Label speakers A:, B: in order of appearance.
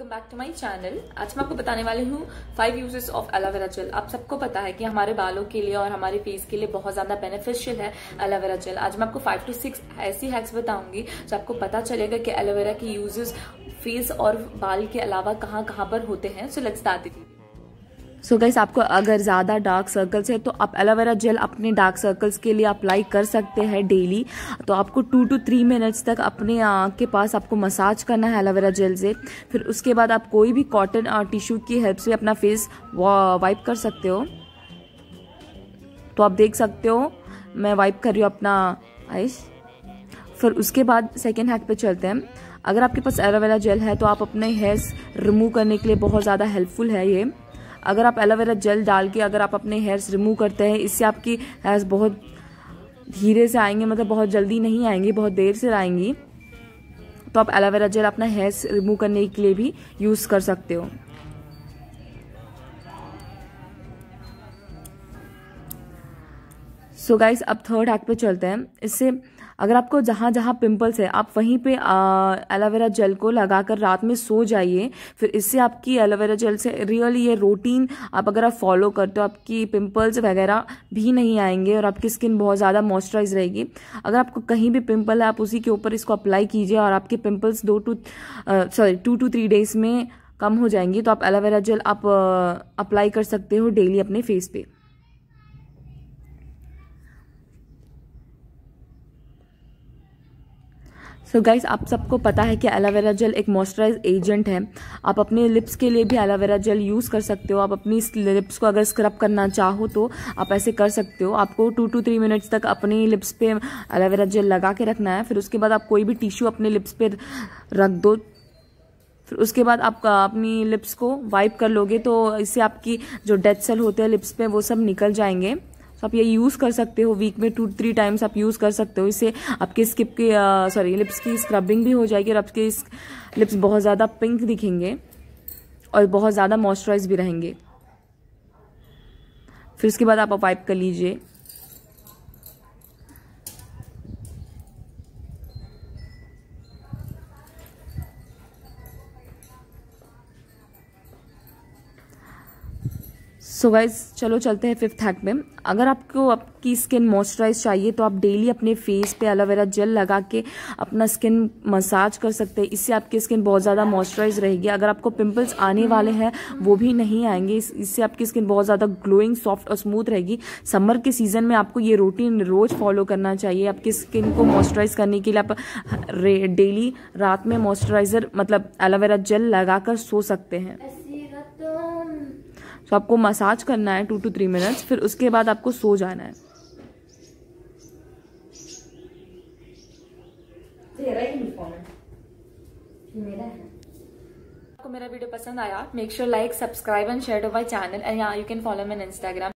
A: welcome back to my channel आज मैं आपको बताने वाली हूँ five uses of aloe vera gel आप सबको पता है कि हमारे बालों के लिए और हमारे फेस के लिए बहुत ज्यादा बेनिफिशियल है एलोवेरा जेल आज मैं आपको फाइव टू सिक्स ऐसी हैक्स बताऊंगी जो आपको पता चलेगा कि एलोवेरा के यूजेस फेस और बाल के अलावा कहाँ कहाँ पर होते हैं so let's start so guys आपको अगर ज़्यादा डार्क सर्कल्स है तो आप एलोवेरा जेल अपने डार्क सर्कल्स के लिए अप्लाई कर सकते हैं डेली तो आपको टू टू थ्री मिनट्स तक अपने आँख के पास आपको मसाज करना है एलोवेरा जेल से फिर उसके बाद आप कोई भी कॉटन और टिश्यू की हेल्प से अपना फेस वाइप कर सकते हो तो आप देख सकते हो मैं वाइप कर रही हूँ अपना आइस फिर उसके बाद सेकेंड हैक पे चलते हैं अगर आपके पास एलोवेरा जेल है तो आप अपने हेयर्स रिमूव करने के लिए बहुत ज़्यादा हेल्पफुल है ये अगर आप एलोवेरा जेल डाल के अगर आप अपने हेयर्स रिमूव करते हैं इससे आपकी हेयर्स बहुत धीरे से आएंगे मतलब बहुत जल्दी नहीं आएंगे बहुत देर से आएंगी तो आप एलोवेरा जेल अपना हेयर्स रिमूव करने के लिए भी यूज़ कर सकते हो सो गाइस अब थर्ड हैक पे चलते हैं इससे अगर आपको जहाँ जहाँ पिंपल्स है आप वहीं पे एलोवेरा जेल को लगाकर रात में सो जाइए फिर इससे आपकी एलोवेरा जेल से रियली ये रूटीन आप अगर आप फॉलो करते हो आपकी पिंपल्स वगैरह भी नहीं आएंगे और आपकी स्किन बहुत ज़्यादा मॉइस्चराइज रहेगी अगर आपको कहीं भी पिंपल है आप उसी के ऊपर इसको अप्लाई कीजिए और आपके पिम्पल्स दो two sorry two to three days में कम हो जाएंगी तो आप एलोवेरा जेल आप अप्लाई कर सकते हो डेली अपने फेस पे सो so गाइज आप सबको पता है कि एलोवेरा जेल एक मॉइस्चराइज एजेंट है आप अपने लिप्स के लिए भी एलोवेरा जेल यूज़ कर सकते हो आप अपनी लिप्स को अगर स्क्रब करना चाहो तो आप ऐसे कर सकते हो आपको टू टू थ्री मिनट्स तक अपनी लिप्स पे एलोवेरा जेल लगा के रखना है फिर उसके बाद आप कोई भी टिश्यू अपने लिप्स पे रख दो फिर उसके बाद आप अपनी लिप्स को वाइप कर लोगे तो इससे आपकी जो डेथ सेल होते हैं लिप्स पे वो सब निकल जाएंगे तो आप ये यूज़ कर सकते हो वीक में टू थ्री टाइम्स आप यूज़ कर सकते हो इससे आपके स्किप के सॉरी लिप्स की स्क्रबिंग भी हो जाएगी और आपके लिप्स बहुत ज़्यादा पिंक दिखेंगे और बहुत ज़्यादा मॉइस्चराइज भी रहेंगे फिर उसके बाद आप वाइप कर लीजिए सो so गाइज चलो चलते हैं फिफ्थ हैक में अगर आपको आपकी स्किन मॉइस्चराइज चाहिए तो आप डेली अपने फेस पे एलोवेरा जेल लगा के अपना स्किन मसाज कर सकते हैं इससे आपकी स्किन बहुत ज़्यादा मॉइस्चराइज रहेगी अगर आपको पिंपल्स आने वाले हैं वो भी नहीं आएंगे इससे आपकी स्किन बहुत ज़्यादा ग्लोइंग सॉफ्ट और स्मूथ रहेगी समर के सीजन में आपको ये रूटीन रोज फॉलो करना चाहिए आपकी स्किन को मॉइस्चराइज करने के लिए आप डेली रात में मॉइस्चराइजर मतलब एलोवेरा जेल लगा सो सकते हैं तो आपको मसाज करना है टू टू थ्री मिनट्स फिर उसके बाद आपको सो जाना है तो आपको मेरा वीडियो पसंद आया make sure like subscribe and share to my channel and you can follow me on Instagram